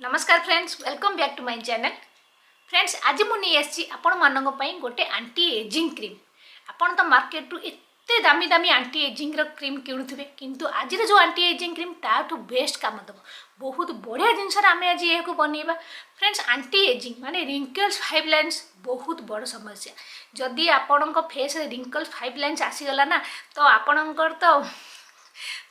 नमस्कार friends welcome back to my channel friends आज मुझे आपण गोटे आंटी एजिंग क्रीम आपण तो मार्केट रु एत दामी दामी आंटी एजिंग क्रीम किणुवे किंतु आज जो आंटी एजिंग क्रीम ताठू बेस्ट कम दब बहुत बढ़िया जिनस आम आज यह बनवा फ्रेंड्स आंटी एजिंग मानने रिंकल्स फाइव लाइन्स बहुत बड़ समस्या जदि आपण फेस रिंकल्स फाइव लाइन्स आसीगला ना तो आपण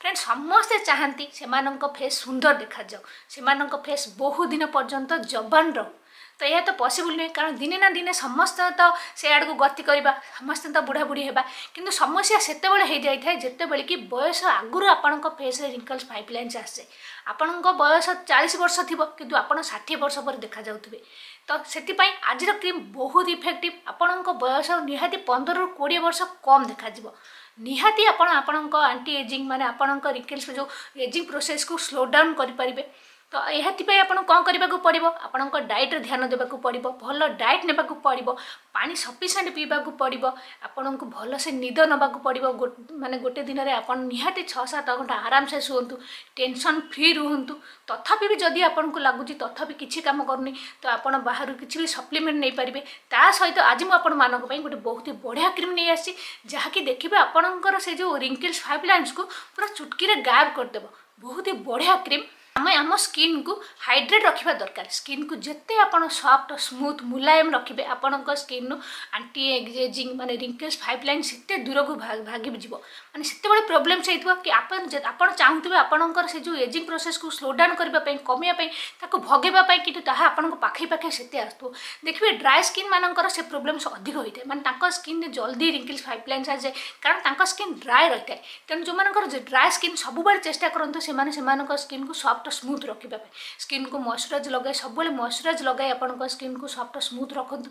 ଫ୍ରେଣ୍ଡ ସମସ୍ତେ ଚାହାନ୍ତି ସେମାନଙ୍କ ଫେସ୍ ସୁନ୍ଦର ଦେଖାଯାଉ ସେମାନଙ୍କ ଫେସ୍ ବହୁ ଦିନ ପର୍ଯ୍ୟନ୍ତ ଯବାନ ରହୁ ତ ଏହା ତ ପସିବୁଲ ନୁହେଁ କାରଣ ଦିନେ ନା ଦିନେ ସମସ୍ତେ ତ ସେ ଆଡ଼କୁ ଗତି କରିବା ସମସ୍ତେ ତ ବୁଢ଼ାବୁଢ଼ୀ ହେବା କିନ୍ତୁ ସମସ୍ୟା ସେତେବେଳେ ହେଇଯାଇଥାଏ ଯେତେବେଳେ କି ବୟସ ଆଗରୁ ଆପଣଙ୍କ ଫେସ୍ରେ ରିଙ୍କଲ୍ସ ଲାଇନ୍ସ ଆସେ ଆପଣଙ୍କ ବୟସ ଚାଳିଶ ବର୍ଷ ଥିବ କିନ୍ତୁ ଆପଣ ଷାଠିଏ ବର୍ଷ ପରେ ଦେଖାଯାଉଥିବେ ତ ସେଥିପାଇଁ ଆଜିର କ୍ରିମ୍ ବହୁତ ଇଫେକ୍ଟିଭ୍ ଆପଣଙ୍କ ବୟସ ନିହାତି ପନ୍ଦରରୁ କୋଡ଼ିଏ ବର୍ଷ କମ୍ ଦେଖାଯିବ ନିହାତି ଆପଣ ଆପଣଙ୍କ ଆଣ୍ଟି ଏଜିଂ ମାନେ ଆପଣଙ୍କ ରିକେଲ୍ସ ଯେଉଁ ଏଜିଂ ପ୍ରୋସେସ୍କୁ ସ୍ଲୋ ଡାଉନ୍ କରିପାରିବେ ତ ଏହାଥିପାଇଁ ଆପଣଙ୍କୁ କ'ଣ କରିବାକୁ ପଡ଼ିବ ଆପଣଙ୍କ ଡାଏଟ୍ରେ ଧ୍ୟାନ ଦେବାକୁ ପଡ଼ିବ ଭଲ ଡାଏଟ୍ ନେବାକୁ ପଡ଼ିବ ପାଣି ସଫିସିଏଣ୍ଟ ପିଇବାକୁ ପଡ଼ିବ ଆପଣଙ୍କୁ ଭଲସେ ନିଦ ନେବାକୁ ପଡ଼ିବ ମାନେ ଗୋଟେ ଦିନରେ ଆପଣ ନିହାତି ଛଅ ସାତ ଘଣ୍ଟା ଆରାମସେ ଶୁଅନ୍ତୁ ଟେନସନ୍ ଫ୍ରି ରୁହନ୍ତୁ ତଥାପି ବି ଯଦି ଆପଣଙ୍କୁ ଲାଗୁଛି ତଥାପି କିଛି କାମ କରୁନି ତ ଆପଣ ବାହାରୁ କିଛି ବି ସପ୍ଲିମେଣ୍ଟ ନେଇପାରିବେ ତା ସହିତ ଆଜି ମୁଁ ଆପଣମାନଙ୍କ ପାଇଁ ଗୋଟେ ବହୁତ ହି ବଢ଼ିଆ କ୍ରିମ୍ ନେଇ ଆସିଛି ଯାହାକି ଦେଖିବେ ଆପଣଙ୍କର ସେ ଯେଉଁ ରିଙ୍କିଲ୍ସ ଫାଇଭ୍ ଲାଇନ୍ସକୁ ପୁରା ଚୁଟକିରେ ଗାୟବ କରିଦେବ ବହୁତ ହି ବଢ଼ିଆ କ୍ରିମ୍ ଆମେ ଆମ ସ୍କିନ୍କୁ ହାଇଡ୍ରେଟ୍ ରଖିବା ଦରକାର ସ୍କିନ୍କୁ ଯେତେ ଆପଣ ସଫ୍ଟ ସ୍ମୁଥ୍ ମୁଲାୟମ ରଖିବେ ଆପଣଙ୍କ ସ୍କିନ୍ରୁ ଆଣ୍ଟି ଏଗ୍ଜେଜିଂ ମାନେ ରିଙ୍କେସ୍ ଫାଇଭ୍ ଲାଇନ୍ ସେତେ ଦୂରକୁ ଭାଗି ଯିବ ମାନେ ସେତେବେଳେ ପ୍ରୋବ୍ଲେମ୍ସ ହେଇଥିବ କି ଆପଣ ଆପଣ ଚାହୁଁଥିବେ ଆପଣଙ୍କର ସେ ଯେଉଁ ଏଜିଂ ପ୍ରୋସେସ୍କୁ ସ୍ଲୋ ଡାଉନ୍ କରିବା ପାଇଁ କମିବା ପାଇଁ ତାକୁ ଭଗେଇବା ପାଇଁ କିନ୍ତୁ ତାହା ଆପଣଙ୍କ ପାଖେଇ ପାଖେ ସେତେ ଆସୁଥିବ ଦେଖିବେ ଡ୍ରାଏ ସ୍କିନ୍ ମାନଙ୍କର ସେ ପ୍ରୋବ୍ଲେମ୍ସ ଅଧିକ ହୋଇଥାଏ ମାନେ ତାଙ୍କ ସ୍କିନ୍ରେ ଜଲ୍ଦି ରିଙ୍କିଲ୍ସ ଫାଇଭ୍ ଲାଇନ୍ସ ଆସିଯାଏ କାରଣ ତାଙ୍କ ସ୍କିନ୍ ଡ୍ରାଏ ରହିଥାଏ ତେଣୁ ଯେଉଁମାନଙ୍କର ଡ୍ରାଏ ସ୍କିନ୍ ସବୁବେଳେ ଚେଷ୍ଟା କରନ୍ତୁ ସେମାନେ ସେମାନଙ୍କ ସ୍କିନ୍କୁ ସଫ୍ଟ सफ्ट स्मूथ रखापे स्किन को मयश्चराइज लगे सब मयश्चराइज लगाए आप स्किन को सफ्ट स्मूथ रखुद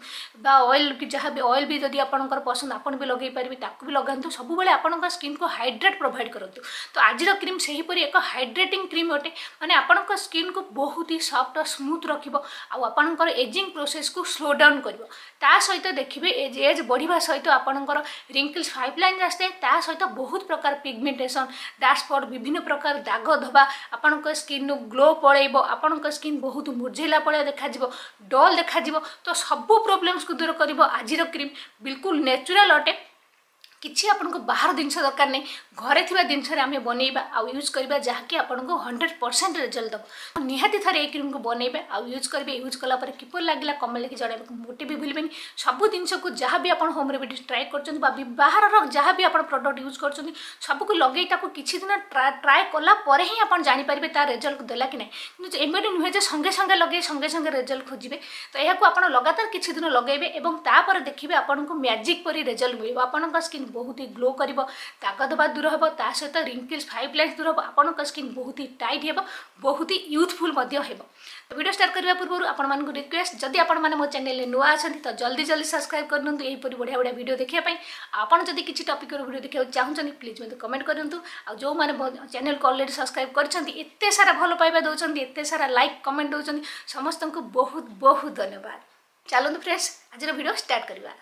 अएल कि जहाँ भी अएल भी जब आप पसंद आपड़ भी लगे पारे भी लगातु सब आपंकर स्किन को हाइड्रेट प्रोभाइड करूँ तो आज क्रीम से हीपरी एक हाइड्रेटिंग क्रीम अटे मैंने आपंकर स्किन को बहुत ही सफ्ट स्मूथ रख आपर एजिंग प्रोसेस को स्लो डाउन कर सहित देखिए एज एज बढ़ा सहित आपंकर रिंकल्स फाइव लाइन आसते सहित बहुत प्रकार पिगमेंटेसन डास्पट विभिन्न प्रकार दाग धबा आपंकर स्किन ସ୍କିନ୍ରୁ ଗ୍ଲୋ ପଳେଇବ ଆପଣଙ୍କ ସ୍କିନ୍ ବହୁତ ମୁରଝେଇଲା ଭଳିଆ ଦେଖାଯିବ ଡଲ୍ ଦେଖାଯିବ ତ ସବୁ ପ୍ରୋବ୍ଲେମ୍ସକୁ ଦୂର କରିବ ଆଜିର କ୍ରିମ୍ ବିଲକୁଲ ନ୍ୟାଚୁରାଲ୍ ଅଟେ କିଛି ଆପଣଙ୍କୁ ବାହାର ଜିନିଷ ଦରକାର ନାହିଁ ଘରେ ଥିବା ଜିନିଷରେ ଆମେ ବନେଇବା ଆଉ ୟୁଜ୍ କରିବା ଯାହାକି ଆପଣଙ୍କୁ ହଣ୍ଡ୍ରେଡ଼ ପରସେଣ୍ଟ ରେଜଲ୍ଟ ଦେବ ନିହାତି ଥରେ ଏଇ କ୍ରିମ୍କୁ ବନେଇବେ ଆଉ ୟୁଜ୍ କରିବେ ୟୁଜ୍ କଲା ପରେ କିପରି ଲାଗିଲା କମେଣ୍ଟ ଲେଖି ଜଣାଇବାକୁ ମୋଟେ ବି ଭୁଲିବେନି ସବୁ ଜିନିଷକୁ ଯାହା ବି ଆପଣ ହୋମ୍ ରେମିଡିଜ୍ ଟ୍ରାଏ କରୁଛନ୍ତି ବା ବାହାରର ଯାହା ବି ଆପଣ ପ୍ରଡ଼କ୍ଟ ୟୁଜ୍ କରୁଛନ୍ତି ସବୁକୁ ଲଗେଇ ତାକୁ କିଛି ଦିନ ଟ୍ରାଏ କଲା ପରେ ହିଁ ଆପଣ ଜାଣିପାରିବେ ତା ରେଜଲ୍ଟ ଦେଲା କି ନାହିଁ କିନ୍ତୁ ଏମିତି ନୁହେଁ ଯେ ସଙ୍ଗେ ସଙ୍ଗେ ଲଗେଇ ସଙ୍ଗେ ସଙ୍ଗେ ରେଜଲ୍ଟ ଖୋଜିବେ ତ ଏହାକୁ ଆପଣ ଲଗାତାର କିଛି ଦିନ ଲଗାଇବେ ଏବଂ ତାପରେ ଦେଖିବେ ଆପଣଙ୍କୁ ମ୍ୟାଜିକ୍ ପରି ରେଜଲ୍ଟ ମିଳିବ ଆପଣଙ୍କ ସ୍କିନ୍ बहुत ही ग्लो कर दाग दूर हे सहित रिंकल्स फाइव लाइन्स दूर हे आपको स्किन बहुत ही टाइट हे बहुत ही यूथफुल तो भिड स्टार्ट करने पूर्व आपको रिक्वेस्ट जदि आपण मो चेल नुआ अच्छा तो जल्दी जल्दी सब्सक्राइब कर दिखाँ यहपरी बढ़िया बढ़िया भिड देखापी आपड़ जब किसी टपिक्र भिड देखा चाहूँ प्लीज मतलब कमेंट करूँ आ जो मैंने चेल को अलरेडी सब्सक्राइब करते सारा भल पाइबा दौरान एत सारा लाइक कमेंट दौरान समस्त को बहुत बहुत धन्यवाद चलो फ्रेंड्स आज भिड स्टार्ट करवा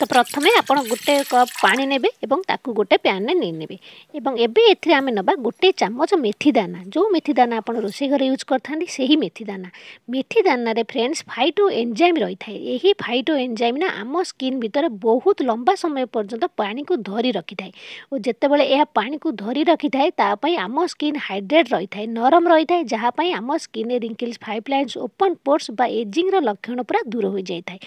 ତ ପ୍ରଥମେ ଆପଣ ଗୋଟେ କପ୍ ପାଣି ନେବେ ଏବଂ ତାକୁ ଗୋଟେ ପ୍ୟାନ୍ରେ ନେଇନେବେ ଏବଂ ଏବେ ଏଥିରେ ଆମେ ନେବା ଗୋଟେ ଚାମଚ ମେଥି ଦାନା ଯେଉଁ ମେଥି ଦାନା ଆପଣ ରୋଷେଇ ଘରେ ୟୁଜ୍ କରିଥାନ୍ତି ସେହି ମେଥି ଦାନା ମେଥି ଦାନାରେ ଫ୍ରେଣ୍ଡସ୍ ଫାଇଟୋ ଏନ୍ଜାଇମ୍ ରହିଥାଏ ଏହି ଫାଇଟୋ ଏନ୍ଜାଇମ୍ ନା ଆମ ସ୍କିନ୍ ଭିତରେ ବହୁତ ଲମ୍ବା ସମୟ ପର୍ଯ୍ୟନ୍ତ ପାଣିକୁ ଧରି ରଖିଥାଏ ଓ ଯେତେବେଳେ ଏହା ପାଣିକୁ ଧରି ରଖିଥାଏ ତା ପାଇଁ ଆମ ସ୍କିନ୍ ହାଇଡ୍ରେଟ୍ ରହିଥାଏ ନରମ ରହିଥାଏ ଯାହା ପାଇଁ ଆମ ସ୍କିନ୍ରେ wrinkles fine lines open pores ବା ଏଜିଂର ଲକ୍ଷଣ ପୁରା ଦୂର ହୋଇଯାଇଥାଏ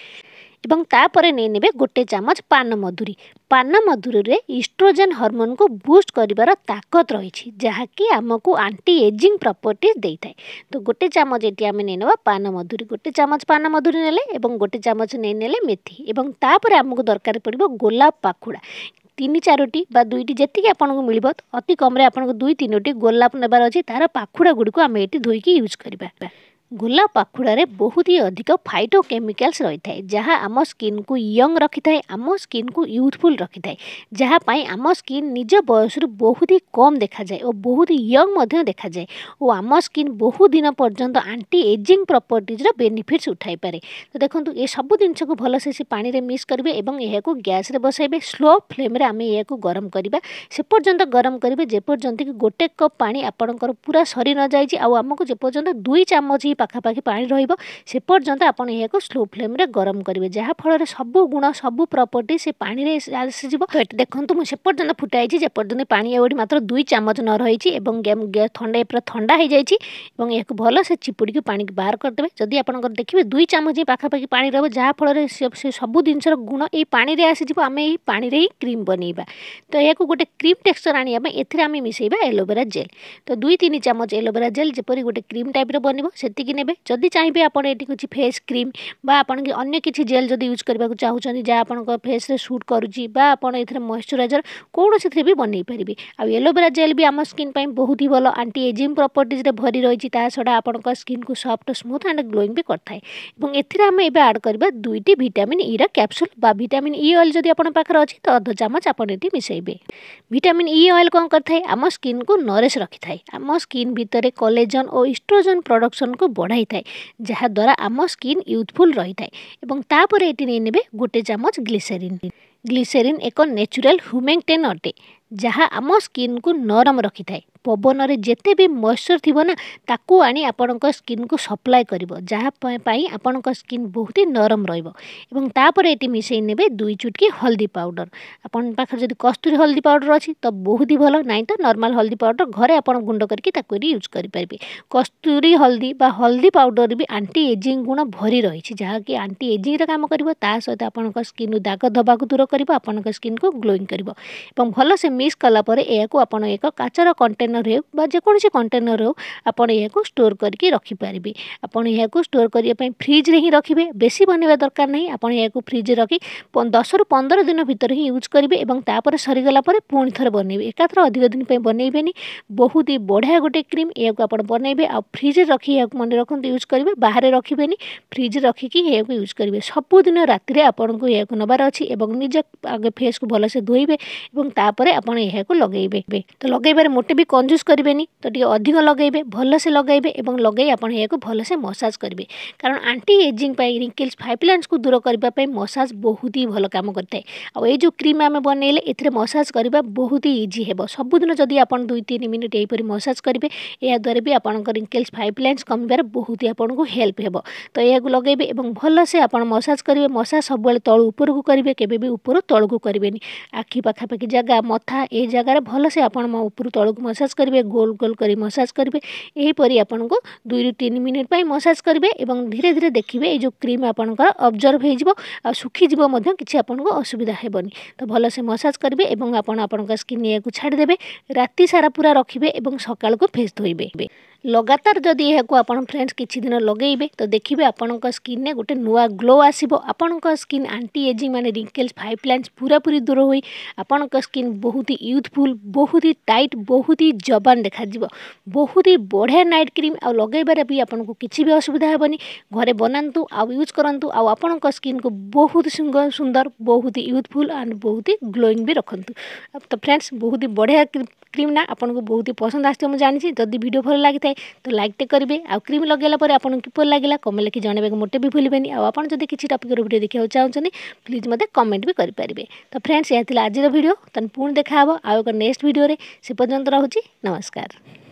এবং ତାପରେ ନେଇନେବେ ଗୋଟେ ଚାମଚ ପାନ ମଧୁରୀ ପାନ ମଧୁରୀରେ ଇଷ୍ଟ୍ରୋଜେନ୍ ହର୍ମୋନ୍କୁ ବୁଷ୍ଟ କରିବାର ତାକତ ରହିଛି ଯାହାକି ଆମକୁ ଆଣ୍ଟି ଏଜିଂ ପ୍ରପର୍ଟିଜ୍ ଦେଇଥାଏ ତ ଗୋଟେ ଚାମଚ ଏଠି ଆମେ ନେଇନେବା ପାନ ମଧୁରୀ ଗୋଟେ ଚାମଚ ପାନ ମଧୁରୀ ନେଲେ ଏବଂ ଗୋଟେ ଚାମଚ ନେଇନେଲେ ମେଥି ଏବଂ ତାପରେ ଆମକୁ ଦରକାର ପଡ଼ିବ ଗୋଲାପ ପାଖୁଡ଼ା ତିନି ଚାରୋଟି ବା ଦୁଇଟି ଯେତିକି ଆପଣଙ୍କୁ ମିଳିବ ଅତି କମ୍ରେ ଆପଣଙ୍କୁ ଦୁଇ ତିନୋଟି ଗୋଲାପ ନେବାର ଅଛି ତା'ର ପାଖୁଡ଼ା ଗୁଡ଼ିକୁ ଆମେ ଏଠି ଧୋଇକି ୟୁଜ୍ କରିବା ଗୁଲା ପାଖୁଡ଼ାରେ ବହୁତ ହି ଅଧିକ ଫାଇଟୋ କେମିକାଲ୍ସ ରହିଥାଏ ଯାହା ଆମ ସ୍କିନ୍କୁ ୟଙ୍ଗ୍ ରଖିଥାଏ ଆମ ସ୍କିନ୍କୁ ୟୁଥ୍ଫୁଲ୍ ରଖିଥାଏ ଯାହା ପାଇଁ ଆମ ସ୍କିନ୍ ନିଜ ବୟସରୁ ବହୁତ ହି କମ୍ ଦେଖାଯାଏ ଓ ବହୁତ ୟଙ୍ଗ୍ ମଧ୍ୟ ଦେଖାଯାଏ ଓ ଆମ ସ୍କିନ୍ ବହୁ ଦିନ ପର୍ଯ୍ୟନ୍ତ ଆଣ୍ଟି ଏଜିଂ ପ୍ରପର୍ଟିଜ୍ର ବେନିଫିଟ୍ସ ଉଠାଇପାରେ ତ ଦେଖନ୍ତୁ ଏ ସବୁ ଜିନିଷକୁ ଭଲସେ ସେ ପାଣିରେ ମିକ୍ସ କରିବେ ଏବଂ ଏହାକୁ ଗ୍ୟାସ୍ରେ ବସାଇବେ ସ୍ଲୋ ଫ୍ଲେମ୍ରେ ଆମେ ଏହାକୁ ଗରମ କରିବା ସେ ପର୍ଯ୍ୟନ୍ତ ଗରମ କରିବେ ଯେପର୍ଯ୍ୟନ୍ତ କି ଗୋଟେ କପ୍ ପାଣି ଆପଣଙ୍କର ପୁରା ସରି ନଯାଇଛି ଆଉ ଆମକୁ ଯେପର୍ଯ୍ୟନ୍ତ ଦୁଇ ଚାମଚ ପାଖାପାଖି ପାଣି ରହିବ ସେ ପର୍ଯ୍ୟନ୍ତ ଆପଣ ଏହାକୁ ସ୍ଲୋ ଫ୍ଲେମ୍ରେ ଗରମ କରିବେ ଯାହାଫଳରେ ସବୁ ଗୁଣ ସବୁ ପ୍ରପର୍ଟି ସେ ପାଣିରେ ଆସିଯିବ ଦେଖନ୍ତୁ ମୁଁ ସେ ପର୍ଯ୍ୟନ୍ତ ଫୁଟାଇଛି ଯେ ପର୍ଯ୍ୟନ୍ତ ପାଣି ଏଗୁଡ଼ି ମାତ୍ର ଦୁଇ ଚାମଚ ନ ରହିଛି ଏବଂ ଥଣ୍ଡା ପୁରା ଥଣ୍ଡା ହେଇଯାଇଛି ଏବଂ ଏହାକୁ ଭଲ ସେ ଚିପୁଡ଼ିକି ପାଣିକି ବାହାର କରିଦେବେ ଯଦି ଆପଣଙ୍କର ଦେଖିବେ ଦୁଇ ଚାମଚ ହିଁ ପାଖାପାଖି ପାଣି ରହିବ ଯାହାଫଳରେ ସେ ସବୁ ଜିନିଷର ଗୁଣ ଏଇ ପାଣିରେ ଆସିଯିବ ଆମେ ଏଇ ପାଣିରେ ହିଁ କ୍ରିମ୍ ବନେଇବା ତ ଏହାକୁ ଗୋଟେ କ୍ରିମ୍ ଟେକ୍ସଚର୍ ଆଣିବା ପାଇଁ ଏଥିରେ ଆମେ ମିଶାଇବା ଏଲୋଭେରା ଜେଲ୍ ତ ଦୁଇ ତିନି ଚାମଚ ଏଲୋଭେରା ଜେଲ୍ ଯେପରି ଗୋଟେ କ୍ରିମ୍ ଟାଇପ୍ର ବନିବ ସେତିକି ଦେଖିକି ନେବେ ଯଦି ଚାହିଁବେ ଆପଣ ଏଠି କିଛି ଫେସ୍ କ୍ରିମ୍ ବା ଆପଣ ଅନ୍ୟ କିଛି ଜେଲ୍ ଯଦି ୟୁଜ୍ କରିବାକୁ ଚାହୁଁଛନ୍ତି ଯାହା ଆପଣଙ୍କ ଫେସ୍ରେ ସୁଟ୍ କରୁଛି ବା ଆପଣ ଏଥିରେ ମଏଶ୍ଚରାଇଜର୍ କୌଣସିଥିରେ ବି ବନେଇ ପାରିବେ ଆଉ ଏଲୋଭେରା ଜେଲ୍ ବି ଆମ ସ୍କିନ୍ ପାଇଁ ବହୁତ ହି ଭଲ ଆଣ୍ଟି ଏଜିମ୍ ପ୍ରପର୍ଟିଜ୍ରେ ଭରି ରହିଛି ତା ଛଡ଼ା ଆପଣଙ୍କ ସ୍କିନ୍କୁ ସଫ୍ଟ ସ୍ମୁଥ୍ ଆଣ୍ଡ ଗ୍ଲୋଇଂ ବି କରିଥାଏ ଏବଂ ଏଥିରେ ଆମେ ଏବେ ଆଡ଼୍ କରିବା ଦୁଇଟି ଭିଟାମିନ୍ ଇର କ୍ୟାପସୁଲ୍ ବା ଭିଟାମିନ୍ ଇ ଅଏଲ୍ ଯଦି ଆପଣଙ୍କ ପାଖରେ ଅଛି ତ ଅଧ ଚାମଚ ଆପଣ ଏଠି ମିଶାଇବେ ଭିଟାମିନ୍ ଇ ଅଏଲ୍ କ'ଣ କରିଥାଏ ଆମ ସ୍କିନ୍କୁ ନରେସ୍ ରଖିଥାଏ ଆମ ସ୍କିନ୍ ଭିତରେ କଲେଜନ୍ ଓ ଇଷ୍ଟ୍ରୋଜନ୍ ପ୍ରଡକ୍ସନ୍କୁ ବଢ଼ାଇଥାଏ ଯାହାଦ୍ୱାରା ଆମ ସ୍କିନ୍ ୟୁଥଫୁଲ୍ ରହିଥାଏ ଏବଂ ତାପରେ ଏଠି ନେଇ ନେବେ ଗୋଟେ ଚାମଚ ଗ୍ଲିସେରିନ୍ ଗ୍ଲିସେରିନ୍ ଏକ ନ୍ୟାଚୁରାଲ୍ ହ୍ୟୁମେକ୍ଟେନ୍ ଅଟେ ଯାହା ଆମ ସ୍କିନ୍କୁ ନରମ ରଖିଥାଏ ପବନରେ ଯେତେ ବି ମଏଶ୍ଚର୍ ଥିବ ନା ତାକୁ ଆଣି ଆପଣଙ୍କ ସ୍କିନ୍କୁ ସପ୍ଲାଏ କରିବ ଯାହା ପାଇଁ ଆପଣଙ୍କ ସ୍କିନ୍ ବହୁତ ହି ନରମ ରହିବ ଏବଂ ତାପରେ ଏଠି ମିଶାଇ ନେବେ ଦୁଇ ଚୁଟକି ହଳଦୀ ପାଉଡ଼ର ଆପଣଙ୍କ ପାଖରେ ଯଦି କସ୍ତୁରୀ ହଳଦୀ ପାଉଡ଼ର ଅଛି ତ ବହୁତ ହି ଭଲ ନାହିଁ ତ ନର୍ମାଲ୍ ହଳଦୀ ପାଉଡ଼ର ଘରେ ଆପଣ ଗୁଣ୍ଡ କରିକି ତାକୁ ଏଠି ୟୁଜ୍ କରିପାରିବେ କସ୍ତୁରୀ ହଳଦୀ ବା ହଳଦୀ ପାଉଡ଼ର ବି ଆଣ୍ଟି ଏଜିଂ ଗୁଣ ଭରି ରହିଛି ଯାହାକି ଆଣ୍ଟି ଏଜିଂର କାମ କରିବ ତା ସହିତ ଆପଣଙ୍କ ସ୍କିନ୍ରୁ ଦାଗ ଧବାକୁ ଦୂର କରିବ ଆପଣଙ୍କ ସ୍କିନ୍କୁ ଗ୍ଲୋଇଂ କରିବ ଏବଂ ଭଲସେ ମିକ୍ସ କଲା ପରେ ଏହାକୁ ଆପଣ ଏକ କାଚର କଣ୍ଟେନର বা যে কোনেসে কন্টেনারে আপন ইহাকো স্টোর করকি রাখিবই আপন ইহাকো স্টোর করি পই ফ্রিজে হেই রাখিবে বেশি বনিবা দরকার নাই আপন ইহাকো ফ্রিজে রাখি 15 অর 15 দিন ভিতরই ইউজ করিবে এবং তাপর সরি গলা পর পূর্ণ ধর বনিবে একাতর অধিক দিন পই বনিবে নি বহুতই বড়য়া গটে ক্রিম ইহাকো আপন বনিবে আউ ফ্রিজে রাখি ইহাক মনে রাখন্ত ইউজ করিবে বাহিরে রাখিবেনি ফ্রিজে রাখি কি ইহাক ইউজ করিবে সবু দিন রাত্রে আপনক ইহাক নবার আচি এবং নিজ আগে ফেস কো ভালোসে ধুইবে এবং তাপর আপন ইহাক লাগাইবে তো লাগাইবার মোটেবি कंजूस करेनि तो टी अधिक लगे भलसे लगे और लगे आप भलसे मसाज करेंगे कारण आंटी एजिंग रिंकल्स फाइपलाइन्स को दूर करने मसाज बहुत ही भल कम करें आई जो क्रीम आम बनइले ए मसाज करवा बहुत ही इजी हे सबुदिन जदि आप दुई तीन मिनिट यहीपर मसाज करेंगे यादव भी आपंकर रिंकल्स फाइपलाइन्स कमबार बहुत ही आपको हेल्प हे तो यह लगे और भलसे आप मसाज करेंगे मसाज सब तलू ऊपर करेंगे केवे ऊपर तलू करेनि आखि पाखापाखि जगह मथा ए जगार भलसे आप ऊपर तलू मसाज କରିବେ ଗୋଲ ଗୋଲ କରି ମସାଜ କରିବେ ଏହିପରି ଆପଣଙ୍କୁ ଦୁଇରୁ ତିନି ମିନିଟ୍ ପାଇଁ ମସାଜ କରିବେ ଏବଂ ଧୀରେ ଧୀରେ ଦେଖିବେ ଏଇ ଯେଉଁ କ୍ରିମ୍ ଆପଣଙ୍କର ଅବଜର୍ଭ ହୋଇଯିବ ଆଉ ଶୁଖିଯିବ ମଧ୍ୟ କିଛି ଆପଣଙ୍କୁ ଅସୁବିଧା ହେବନି ତ ଭଲସେ ମସାଜ କରିବେ ଏବଂ ଆପଣ ଆପଣଙ୍କ ସ୍କିନ୍ ଏହାକୁ ଛାଡ଼ିଦେବେ ରାତି ସାରା ପୁରା ରଖିବେ ଏବଂ ସକାଳକୁ ଫେସ୍ ଧୋଇବେ ଲଗାତାର ଯଦି ଏହାକୁ ଆପଣ ଫ୍ରେଣ୍ଡସ୍ କିଛି ଦିନ ଲଗାଇବେ ତ ଦେଖିବେ ଆପଣଙ୍କ ସ୍କିନ୍ରେ ଗୋଟେ ନୂଆ ଗ୍ଲୋ ଆସିବ ଆପଣଙ୍କ ସ୍କିନ୍ ଆଣ୍ଟି ଏଜିଂ ମାନେ ରିଙ୍କେଲ୍ସ ଫାଇଭ୍ ଲାଇନ୍ସ ପୁରାପୁରି ଦୂର ହୋଇ ଆପଣଙ୍କ ସ୍କିନ୍ ବହୁତ ହି ୟୁଥଫୁଲ୍ ବହୁତ ହି ଟାଇଟ୍ ବହୁତ ହି ଜବାନ ଦେଖାଯିବ ବହୁତ ହି ବଢ଼ିଆ ନାଇଟ୍ କ୍ରିମ୍ ଆଉ ଲଗାଇବାରେ ବି ଆପଣଙ୍କୁ କିଛି ବି ଅସୁବିଧା ହେବନି ଘରେ ବନାନ୍ତୁ ଆଉ ୟୁଜ୍ କରନ୍ତୁ ଆଉ ଆପଣଙ୍କ ସ୍କିନ୍କୁ ବହୁତ ସୁନ୍ଦର ବହୁତ ହି ୟୁଥଫୁଲ୍ ଆଣ୍ଡ ବହୁତ ହି ଗ୍ଲୋଇଂ ବି ରଖନ୍ତୁ ତ ଫ୍ରେଣ୍ଡସ୍ ବହୁତ ହି ବଢ଼ିଆ କ୍ରିମ୍ ନା ଆପଣଙ୍କୁ ବହୁତ ହି ପସନ୍ଦ ଆସିଥିବ ମୁଁ ଜାଣିଛି ଯଦି ଭିଡ଼ିଓ ଭଲ ଲାଗିଥାଏ ଥାଏ ତ ଲାଇକ୍ଟେ କରିବେ ଆଉ କ୍ରିମ୍ ଲଗାଇଲା ପରେ ଆପଣଙ୍କୁ କିପରି ଲାଗିଲା କମେଣ୍ଟ ଲେଖି ଜଣାଇବାକୁ ମୋଟେ ବି ଭୁଲିବେନି ଆଉ ଆପଣ ଯଦି କିଛି ଟପିକ୍ର ଭିଡ଼ିଓ ଦେଖିବାକୁ ଚାହୁଁଛନ୍ତି ପ୍ଲିଜ୍ ମୋତେ କମେଣ୍ଟ ବି କରିପାରିବେ ତ ଫ୍ରେଣ୍ଡସ୍ ଏହା ଥିଲା ଆଜିର ଭିଡ଼ିଓ ତେଣୁ ପୁଣି ଦେଖାହେବ ଆଉ ଏକ ନେକ୍ସଟ ଭିଡ଼ିଓରେ ସେ ପର୍ଯ୍ୟନ୍ତ ରହୁଛି ନମସ୍କାର